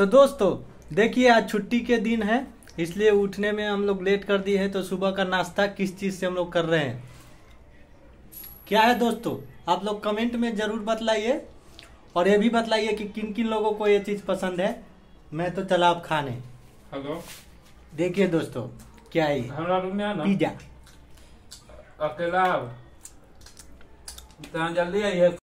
तो दोस्तों देखिए आज छुट्टी के दिन है इसलिए उठने में हम लोग लेट कर दिए हैं तो सुबह का नाश्ता किस चीज़ से हम लोग कर रहे हैं क्या है दोस्तों आप लोग कमेंट में ज़रूर बतलाइए और ये भी बतलाइए कि किन किन लोगों को ये चीज़ पसंद है मैं तो चला खाने हेलो देखिए दोस्तों क्या है पिज्जा अकेला जल्दी आई है